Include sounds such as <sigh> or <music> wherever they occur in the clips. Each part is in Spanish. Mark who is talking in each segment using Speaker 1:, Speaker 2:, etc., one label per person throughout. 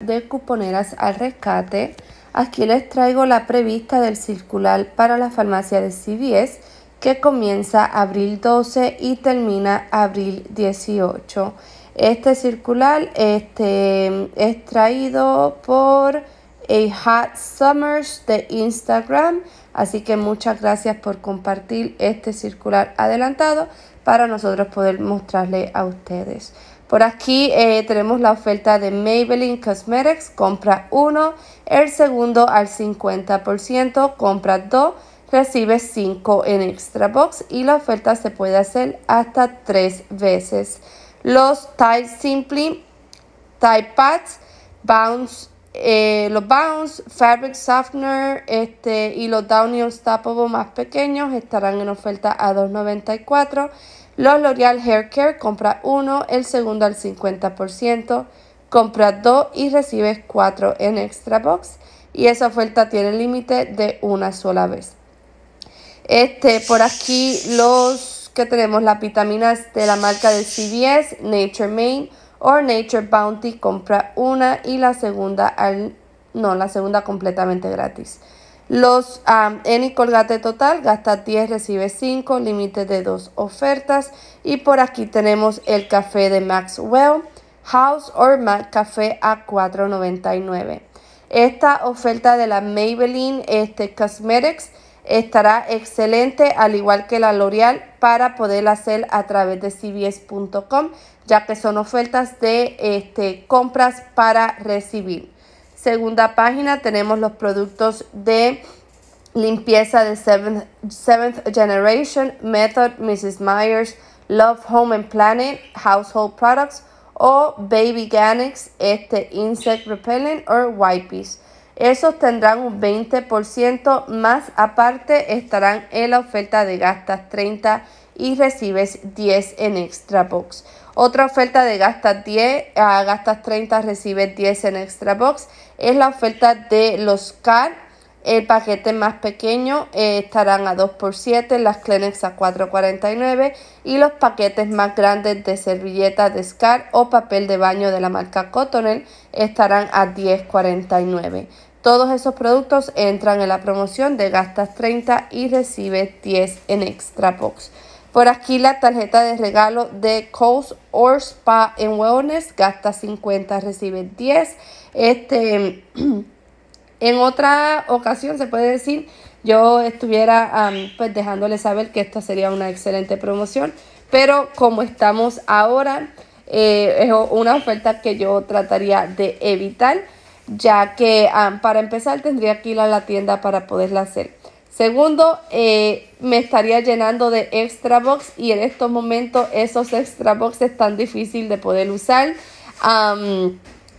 Speaker 1: de Cuponeras al Rescate, aquí les traigo la prevista del circular para la farmacia de CVS que comienza abril 12 y termina abril 18. Este circular este, es traído por A Hot Summers de Instagram, así que muchas gracias por compartir este circular adelantado para nosotros poder mostrarle a ustedes. Por aquí eh, tenemos la oferta de Maybelline Cosmetics, compra uno, el segundo al 50%, compra 2. recibe 5 en extra box y la oferta se puede hacer hasta 3 veces. Los Tide Simply, Tide Pads, Bounce, eh, los Bounce, Fabric Softener este, y los Downy Unstoppable más pequeños estarán en oferta a $2.94. Los L'Oreal Hair Care compra uno, el segundo al 50%, compra dos y recibes cuatro en Extra Box. Y esa oferta tiene límite de una sola vez. Este, por aquí los que tenemos las vitaminas de la marca de CVS, Nature Main o Nature Bounty, compra una y la segunda al, no, la segunda completamente gratis. Los en y Colgate total gasta 10, recibe 5, límite de 2 ofertas. Y por aquí tenemos el café de Maxwell House or Mac Café a $4.99. Esta oferta de la Maybelline este, Cosmetics estará excelente, al igual que la L'Oreal, para poder hacer a través de cbs.com, ya que son ofertas de este, compras para recibir. Segunda página tenemos los productos de limpieza de 7th Generation, Method, Mrs. Myers, Love Home and Planet, Household Products o Baby Gannix, este Insect Repellent o Wipes. Esos tendrán un 20% más aparte estarán en la oferta de gastas 30 y recibes 10 en extra box. Otra oferta de gastas 10 a ah, gastas 30 recibe 10 en extra box es la oferta de los CAR. El paquete más pequeño eh, estarán a 2x7, las Kleenex a 4,49 y los paquetes más grandes de servilletas de SCAR o papel de baño de la marca Cotonel estarán a 10,49. Todos esos productos entran en la promoción de gastas 30 y recibe 10 en extra box. Por aquí la tarjeta de regalo de Coast or Spa en Wellness. Gasta 50, recibe 10. Este, <clears throat> en otra ocasión se puede decir, yo estuviera pues dejándole saber que esta sería una excelente promoción. Pero como estamos ahora, eh, es una oferta que yo trataría de evitar, ya que para empezar tendría que ir a la tienda para poderla hacer. Segundo, eh, me estaría llenando de extra box y en estos momentos esos extra box es tan difícil de poder usar.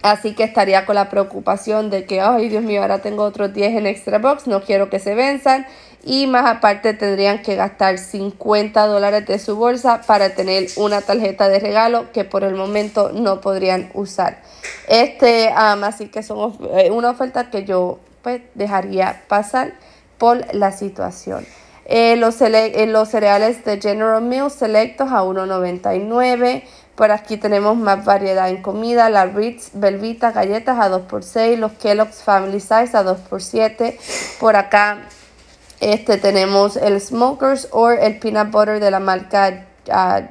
Speaker 1: así que estaría con la preocupación de que, ay Dios mío, ahora tengo otros 10 en extra box, no quiero que se venzan. Y más aparte tendrían que gastar 50 dólares de su bolsa para tener una tarjeta de regalo que por el momento no podrían usar. Este, así que son eh, una oferta que yo pues dejaría pasar por la situación. Eh, eh, los, cereales de General Mills selectos a 1.99. Por aquí tenemos más variedad en comida. la Ritz, Belvita, galletas a 2x6. Los Kellogg's Family Size a 2x7. Por acá este, tenemos el Smokers o el Peanut Butter de la marca ah,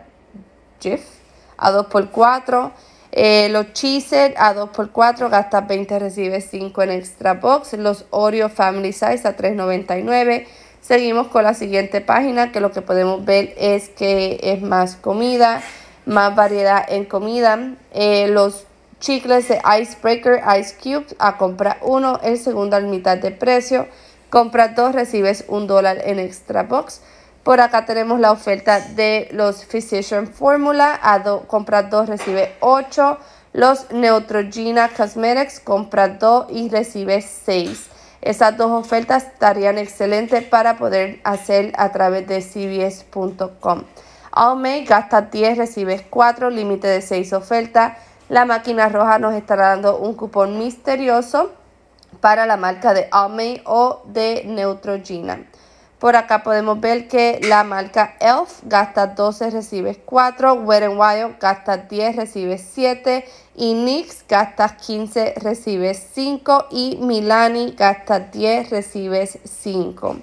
Speaker 1: a 2x4. Eh, los cheese a 2x4 gastas 20, recibes 5 en extra box. Los Oreo Family Size a 3.99. Seguimos con la siguiente página que lo que podemos ver es que es más comida, más variedad en comida. Eh, los chicles de Icebreaker Ice Cubes a compra uno, el segundo al mitad de precio. Compra dos, recibes un dólar en extra box. Por acá tenemos la oferta de los Physician Formula. A compra 2, recibe 8. Los Neutrogena Cosmetics, compra 2 y recibe 6. Esas dos ofertas estarían excelentes para poder hacer a través de cbs.com. Almay gasta 10, recibes 4, límite de 6 ofertas. La máquina roja nos estará dando un cupón misterioso para la marca de Almay o de Neutrogena. Por acá podemos ver que la marca ELF gasta 12, recibes 4. Wet Wild gasta 10, recibes 7. Y NYX gasta 15, recibes 5. Y Milani gasta 10, recibes 5.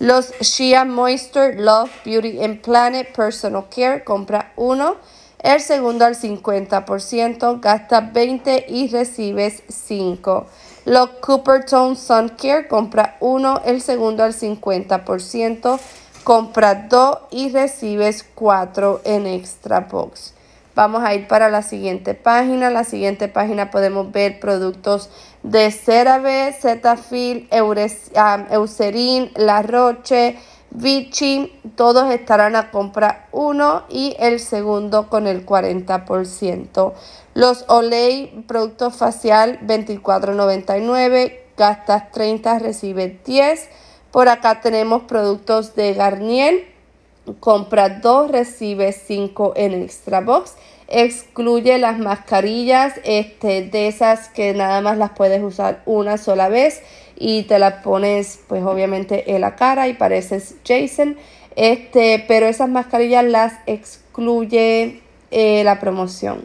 Speaker 1: Los Shea Moisture Love Beauty and Planet Personal Care compra 1. El segundo al 50%, gasta 20 y recibes 5. Los Cooperton Sun Care compra uno, el segundo al 50%, compra dos y recibes cuatro en extra box. Vamos a ir para la siguiente página. La siguiente página podemos ver productos de CeraVe, Cetaphil, ah, Eucerin, La Roche, Vichy, todos estarán a compra 1 y el segundo con el 40%. Los Olay, producto facial 24.99, gastas 30, recibes 10. Por acá tenemos productos de Garnier, compra 2, recibe 5 en Extra Box. Excluye las mascarillas, este, de esas que nada más las puedes usar una sola vez y te la pones pues obviamente en la cara y pareces Jason. Este, pero esas mascarillas las excluye eh, la promoción.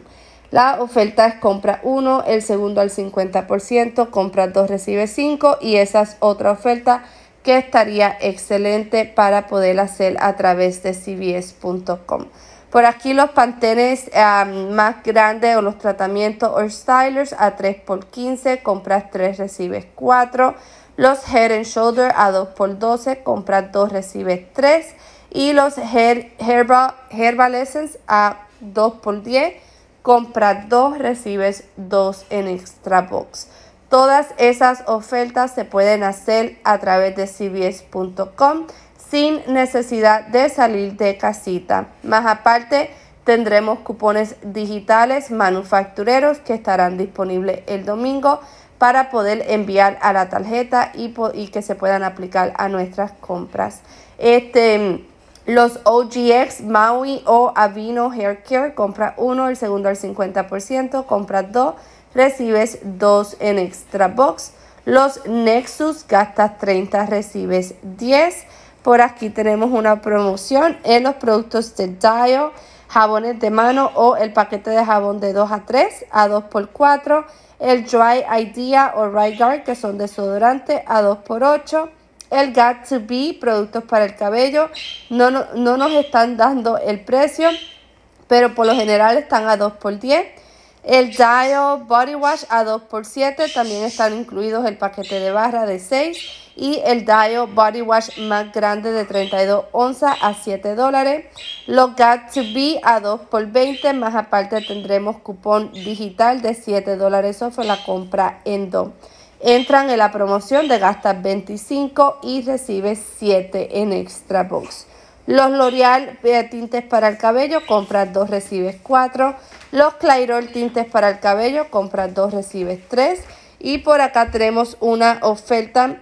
Speaker 1: La oferta es compra 1, el segundo al 50%, compra 2 recibe 5 y esa es otra oferta que estaría excelente para poder hacer a través de cbs.com. Por aquí los pantenes más grandes o los tratamientos o stylers a 3 x 15, compras 3, recibes 4. Los Head and Shoulder a 2 x 12, compras 2, recibes 3. Y los Hair, Herbal, Essence a 2 x 10, compras 2, recibes 2 en Extra Box. Todas esas ofertas se pueden hacer a través de cbs.com sin necesidad de salir de casita. Más aparte, tendremos cupones digitales manufactureros que estarán disponibles el domingo para poder enviar a la tarjeta y, que se puedan aplicar a nuestras compras. Este, los OGX Maui o Avino Hair Care, compra uno, el segundo al 50%, Compra dos, recibes dos en extra box. Los Nexus gastas 30, recibes 10. Por aquí tenemos una promoción en los productos de Dial, jabones de mano o el paquete de jabón de 2 a 3 a 2 por 4, el Dry Idea o Right Guard que son desodorantes a 2 por 8, el Got to Be, productos para el cabello, no, nos están dando el precio, pero por lo general están a 2 por 10. El Dial Body Wash a 2x7, también están incluidos el paquete de barra de 6 y el Dio Body Wash más grande de 32 onzas a 7 dólares. Los Got to Be a 2 por 20, más aparte tendremos cupón digital de 7 dólares fue la compra en 2. Entran en la promoción de gastas 25 y recibes 7 en extra box. Los L'Oreal tintes para el cabello, compras 2, recibes 4. Los Clairol tintes para el cabello, compras 2, recibes 3. Y por acá tenemos una oferta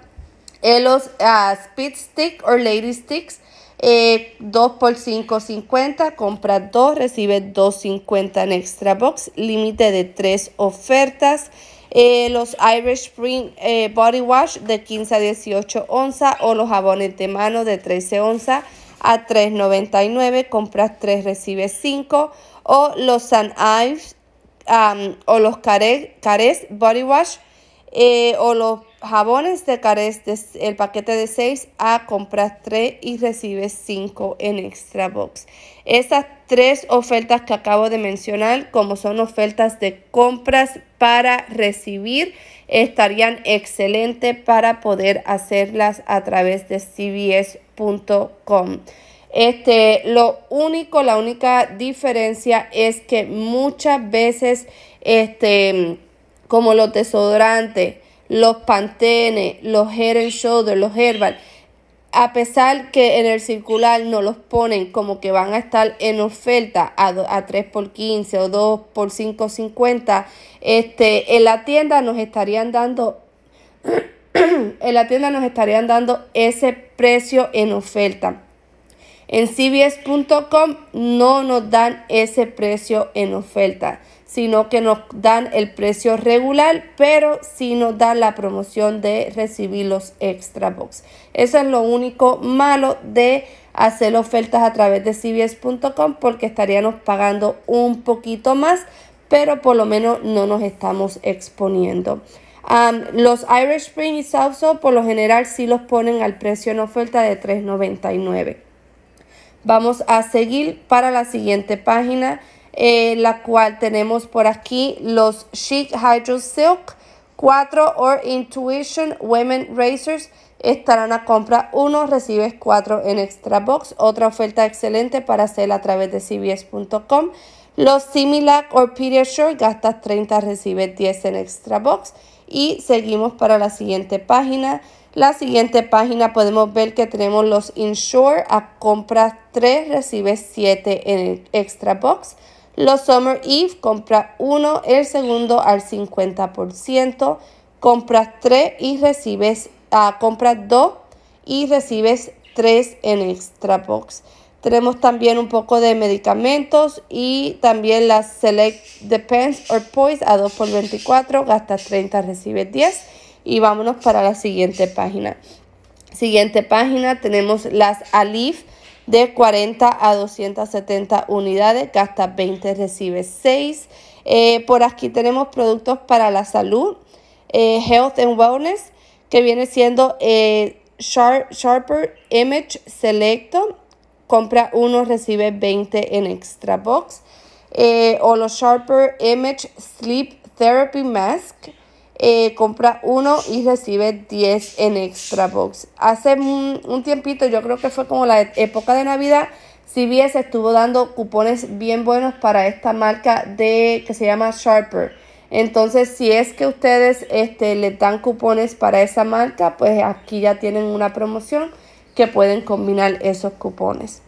Speaker 1: eh, los ah, Speed Stick o Lady Sticks, 2 eh, por 5.50, compra 2, recibe 2.50 en extra box, límite de 3 ofertas. Eh, los Irish Spring Body Wash de 15 a 18 onzas o los jabones de mano de 13 onzas a 3.99, compras 3, recibe 5 o los San Ives o los Care, Cares Body Wash eh, o los jabones de Cares, el paquete de 6 a compras 3 y recibes 5 en extra box. Estas tres ofertas que acabo de mencionar, como son ofertas de compras para recibir, estarían excelentes para poder hacerlas a través de cbs.com. Este, lo único, la única diferencia es que muchas veces, este, como los desodorantes, los pantenes, los hair and shoulder, los herbal, a pesar que en el circular no los ponen como que van a estar en oferta a, 3 por 15 o 2 por 5.50, este, en la tienda nos estarían dando <clears throat> en la tienda nos estarían dando ese precio en oferta. En cbs.com no nos dan ese precio en oferta sino que nos dan el precio regular, pero sí nos dan la promoción de recibir los extra box. Eso es lo único malo de hacer ofertas a través de cbs.com porque estaríamos pagando un poquito más, pero por lo menos no nos estamos exponiendo. los Irish Spring y South por lo general sí los ponen al precio en oferta de $3.99. Vamos a seguir para la siguiente página eh, la cual tenemos por aquí los Chic Hydro Silk 4 or Intuition Women Racers estarán a compra 1, recibes 4 en Extra Box. Otra oferta excelente para hacer a través de cbs.com. Los Similac or peter gastas 30, recibes 10 en Extra Box. Y seguimos para la siguiente página. La siguiente página podemos ver que tenemos los Insure a compra 3, recibes 7 en Extra Box. Los Summer Eve, compra uno, el segundo al 50%, compras tres y recibes, uh, ah, compras dos y recibes tres en Extra Box. Tenemos también un poco de medicamentos y también las Select Depends or Poise a 2 por 24, gastas 30, recibes 10 y vámonos para la siguiente página. Siguiente página tenemos las Alif de 40 a 270 unidades, gasta 20, recibe 6. Eh, por aquí tenemos productos para la salud, eh, Health and Wellness, que viene siendo eh, Sharper Image Selecto, compra uno, recibe 20 en extra box. o los Sharper Image Sleep Therapy Mask, eh, compra uno y recibe 10 en extra box. Hace un, tiempito, yo creo que fue como la época de Navidad, se estuvo dando cupones bien buenos para esta marca de que se llama Sharper. Entonces, si es que ustedes este, le dan cupones para esa marca, pues aquí ya tienen una promoción que pueden combinar esos cupones.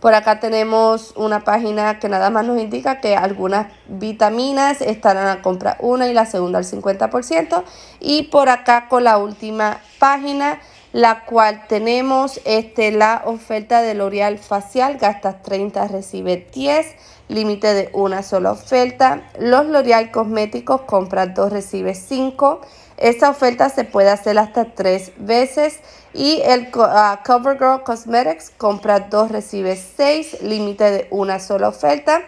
Speaker 1: Por acá tenemos una página que nada más nos indica que algunas vitaminas estarán a compra una y la segunda al 50%. Y por acá con la última página, la cual tenemos este, la oferta de L'Oreal Facial, gastas 30, recibe 10, límite de una sola oferta. Los L'Oreal Cosméticos, compras 2, recibe 5. Esta oferta se puede hacer hasta tres veces y el ah, CoverGirl Cosmetics compra dos, recibe seis, límite de una sola oferta.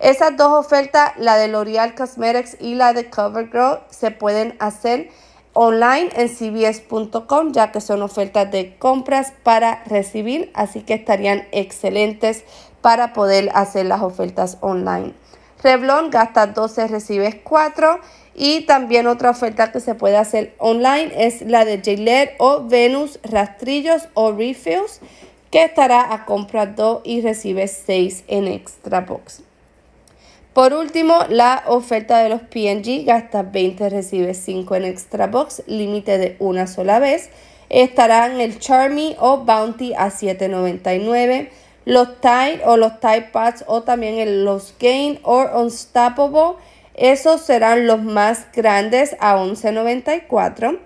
Speaker 1: Esas dos ofertas, la de L'Oreal Cosmetics y la de CoverGirl, se pueden hacer online en cbs.com ya que son ofertas de compras para recibir, así que estarían excelentes para poder hacer las ofertas online. Revlon gasta 12, recibes 4 y también otra oferta que se puede hacer online es la de Jailer o Venus Rastrillos o Refills, que estará a compra 2 y recibe 6 en extra box. Por último, la oferta de los PNG, gasta 20, recibe 5 en extra box, límite de una sola vez. Estarán el Charmy o Bounty a $7.99, los Tide o los Tide Pads o también el los Gain o Unstoppable esos serán los más grandes a 11.94.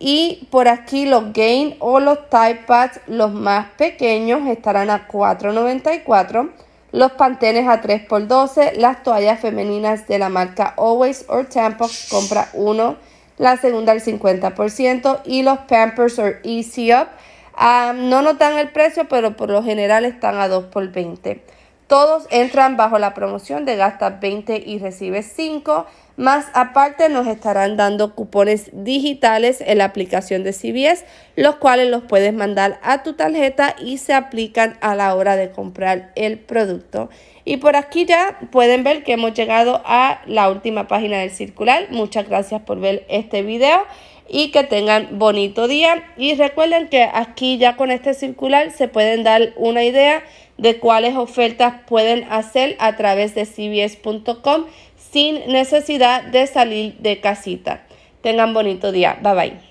Speaker 1: Y por aquí los gain o los type pads, los más pequeños, estarán a 4.94. Los pantenes a 3 por 12. Las toallas femeninas de la marca Always or Tampox compra uno, La segunda al 50%. Y los Pampers or Easy Up. Ah, no notan el precio, pero por lo general están a 2 por 20. Todos entran bajo la promoción de gasta 20 y recibe 5, más aparte nos estarán dando cupones digitales en la aplicación de CBS, los cuales los puedes mandar a tu tarjeta y se aplican a la hora de comprar el producto. Y por aquí ya pueden ver que hemos llegado a la última página del circular. Muchas gracias por ver este video y que tengan bonito día. Y recuerden que aquí ya con este circular se pueden dar una idea de cuáles ofertas pueden hacer a través de cbs.com sin necesidad de salir de casita. Tengan bonito día. Bye bye.